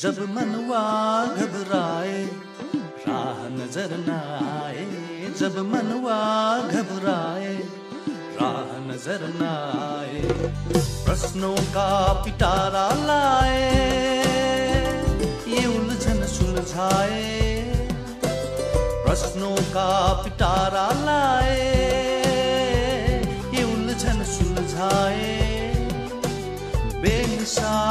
जब मनवा घबराए राह नजर न आए जब मनवा घबराए राह नजर न आए प्रश्नों का पिटारा लाए ये उलझन सुलझाए प्रश्नों का पिटारा लाए ये उलझन सुलझाए बेमिसाल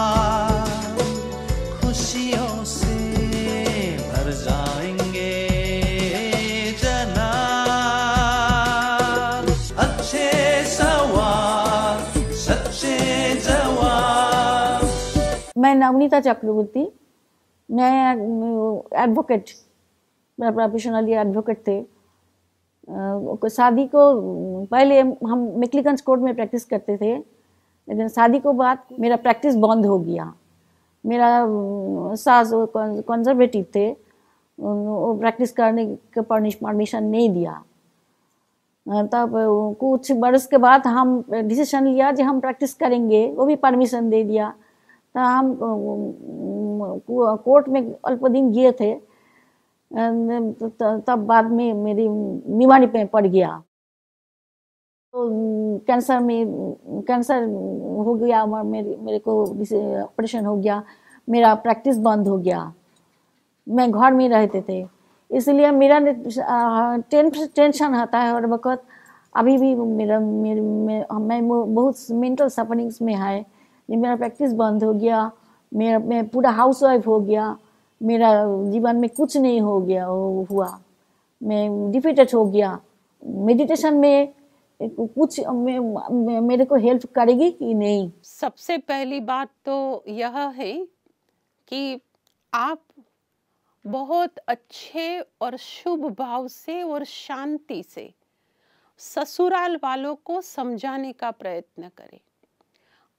मैं नवनीता चक्रवर्ती मैं एडवोकेट मेरा प्रोफेशनली एडवोकेट थे शादी को पहले हम मेकलीगंज कोर्ट में प्रैक्टिस करते थे लेकिन शादी को बाद मेरा प्रैक्टिस बंद हो गया मेरा सास कंजर्वेटिव थे वो प्रैक्टिस करने के परमिशन नहीं दिया तब कुछ बरस के बाद हम डिसीजन लिया जो हम प्रैक्टिस करेंगे वो भी परमिशन दे दिया हम कोर्ट में अल्प दिन गए थे तो, तो, तब बाद में मेरी बीमारी पे पड़ गया तो कैंसर में कैंसर हो गया मेरे मेरे को ऑपरेशन हो गया मेरा प्रैक्टिस बंद हो गया मैं घर में रहते थे इसलिए मेरा टें, टेंशन आता है और वक्त अभी भी मेरा मेरे मैं बहुत मेंटल सफरिंग्स में है ये मेरा प्रैक्टिस बंद हो गया मेरा मैं पूरा हाउस वाइफ हो गया मेरा जीवन में कुछ नहीं हो गया हुआ मैं डिफिटेड हो गया मेडिटेशन में कुछ मेरे को हेल्प करेगी कि नहीं सबसे पहली बात तो यह है कि आप बहुत अच्छे और शुभ भाव से और शांति से ससुराल वालों को समझाने का प्रयत्न करें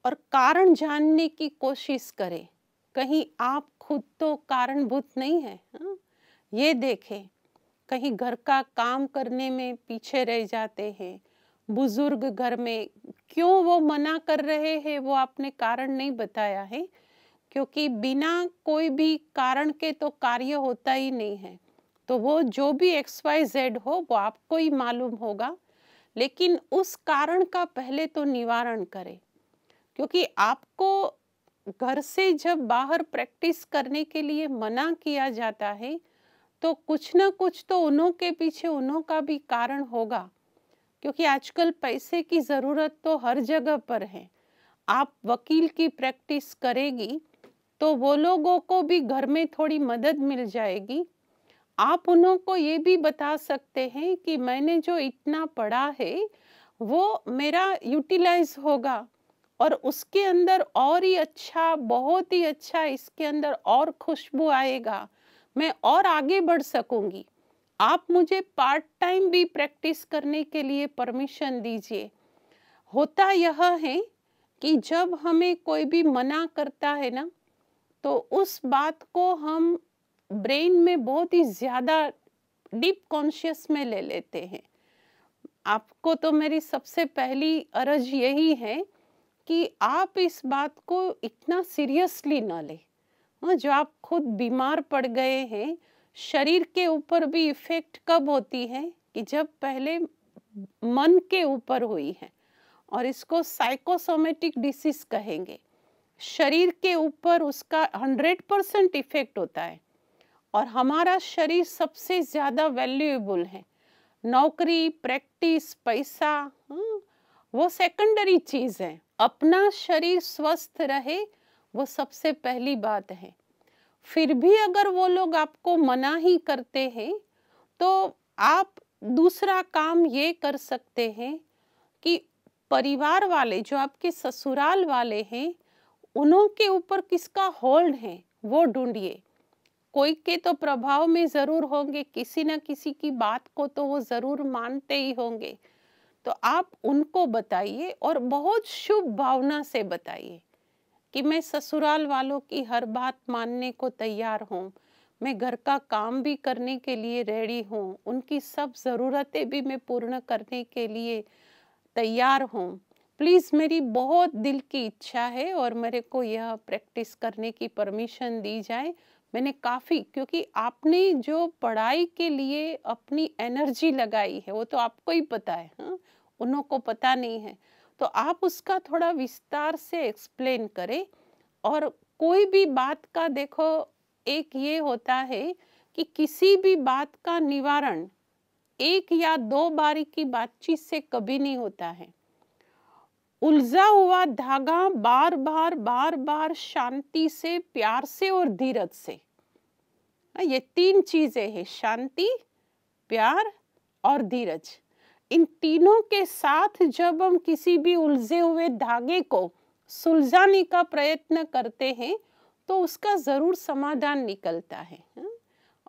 और कारण जानने की कोशिश करें कहीं आप खुद तो कारणभूत नहीं है हा? ये देखें कहीं घर का काम करने में पीछे रह जाते हैं बुजुर्ग घर में क्यों वो मना कर रहे हैं वो आपने कारण नहीं बताया है क्योंकि बिना कोई भी कारण के तो कार्य होता ही नहीं है तो वो जो भी एक्स वाई जेड हो वो आपको ही मालूम होगा लेकिन उस कारण का पहले तो निवारण करें क्योंकि आपको घर से जब बाहर प्रैक्टिस करने के लिए मना किया जाता है तो कुछ ना कुछ तो उन्हों के पीछे उन्हों का भी कारण होगा क्योंकि आजकल पैसे की ज़रूरत तो हर जगह पर है आप वकील की प्रैक्टिस करेगी तो वो लोगों को भी घर में थोड़ी मदद मिल जाएगी आप उन्हों को ये भी बता सकते हैं कि मैंने जो इतना पढ़ा है वो मेरा यूटिलाइज होगा और उसके अंदर और ही अच्छा बहुत ही अच्छा इसके अंदर और खुशबू आएगा मैं और आगे बढ़ सकूंगी आप मुझे पार्ट टाइम भी प्रैक्टिस करने के लिए परमिशन दीजिए होता यह है कि जब हमें कोई भी मना करता है ना तो उस बात को हम ब्रेन में बहुत ही ज़्यादा डीप कॉन्शियस में ले लेते हैं आपको तो मेरी सबसे पहली अरज यही है कि आप इस बात को इतना सीरियसली ना ले हाँ, जो आप खुद बीमार पड़ गए हैं शरीर के ऊपर भी इफ़ेक्ट कब होती है कि जब पहले मन के ऊपर हुई है और इसको साइकोसोमेटिक डिसीज कहेंगे शरीर के ऊपर उसका हंड्रेड परसेंट इफेक्ट होता है और हमारा शरीर सबसे ज़्यादा वैल्यूएबल है नौकरी प्रैक्टिस पैसा हुँ? वो सेकेंडरी चीज़ है अपना शरीर स्वस्थ रहे वो सबसे पहली बात है फिर भी अगर वो लोग आपको मना ही करते हैं तो आप दूसरा काम ये कर सकते हैं कि परिवार वाले जो आपके ससुराल वाले हैं उनों के ऊपर किसका होल्ड है वो ढूंढिए कोई के तो प्रभाव में ज़रूर होंगे किसी न किसी की बात को तो वो ज़रूर मानते ही होंगे तो आप उनको बताइए और बहुत शुभ भावना से बताइए कि मैं ससुराल वालों की हर बात मानने को तैयार हूँ मैं घर का काम भी करने के लिए रेडी हूँ उनकी सब ज़रूरतें भी मैं पूर्ण करने के लिए तैयार हूँ प्लीज़ मेरी बहुत दिल की इच्छा है और मेरे को यह प्रैक्टिस करने की परमिशन दी जाए मैंने काफ़ी क्योंकि आपने जो पढ़ाई के लिए अपनी एनर्जी लगाई है वो तो आपको ही पता है हाँ उन्हों को पता नहीं है तो आप उसका थोड़ा विस्तार से एक्सप्लेन करें और कोई भी बात का देखो एक ये होता है कि किसी भी बात का निवारण एक या दो बारी की बातचीत से कभी नहीं होता है उलझा हुआ धागा बार बार बार बार शांति से प्यार से और धीरज से हाँ, ये तीन चीजें हैं शांति प्यार और धीरज इन तीनों के साथ जब हम किसी भी उलझे हुए धागे को सुलझाने का प्रयत्न करते हैं तो उसका ज़रूर समाधान निकलता है हाँ।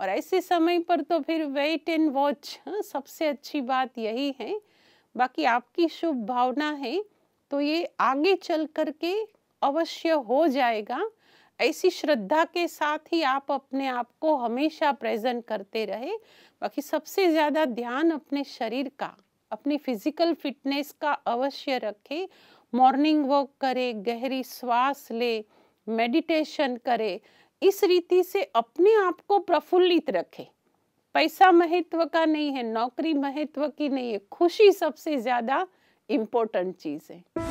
और ऐसे समय पर तो फिर वेट एंड वॉच सबसे अच्छी बात यही है बाकी आपकी शुभ भावना है तो ये आगे चल कर के अवश्य हो जाएगा ऐसी श्रद्धा के साथ ही आप अपने आप को हमेशा प्रेजेंट करते रहे बाकी सबसे ज़्यादा ध्यान अपने शरीर का अपनी फिजिकल फिटनेस का अवश्य रखें मॉर्निंग वॉक करे गहरी श्वास ले मेडिटेशन करे इस रीति से अपने आप को प्रफुल्लित रखें पैसा महत्व का नहीं है नौकरी महत्व की नहीं है खुशी सबसे ज़्यादा इम्पोर्टेंट चीज़ है